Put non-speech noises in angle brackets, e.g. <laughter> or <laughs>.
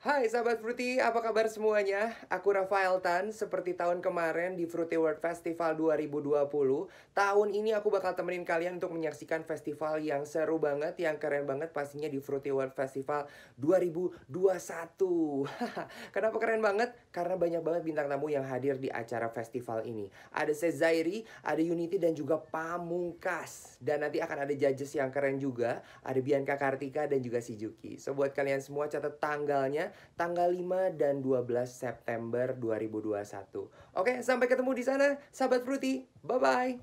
Hai sahabat Fruity, apa kabar semuanya? Aku Rafael Tan, seperti tahun kemarin di Fruity World Festival 2020 Tahun ini aku bakal temenin kalian untuk menyaksikan festival yang seru banget, yang keren banget pastinya di Fruity World Festival 2021 <laughs> Kenapa keren banget? Karena banyak banget bintang tamu yang hadir di acara festival ini Ada Sezairi, ada Unity dan juga Pamungkas Dan nanti akan ada judges yang keren juga, ada Bianca Kartika dan juga Sijuki So buat kalian semua catat tanggalnya tanggal 5 dan 12 September 2021. Oke, sampai ketemu di sana sahabat Fruity. Bye bye.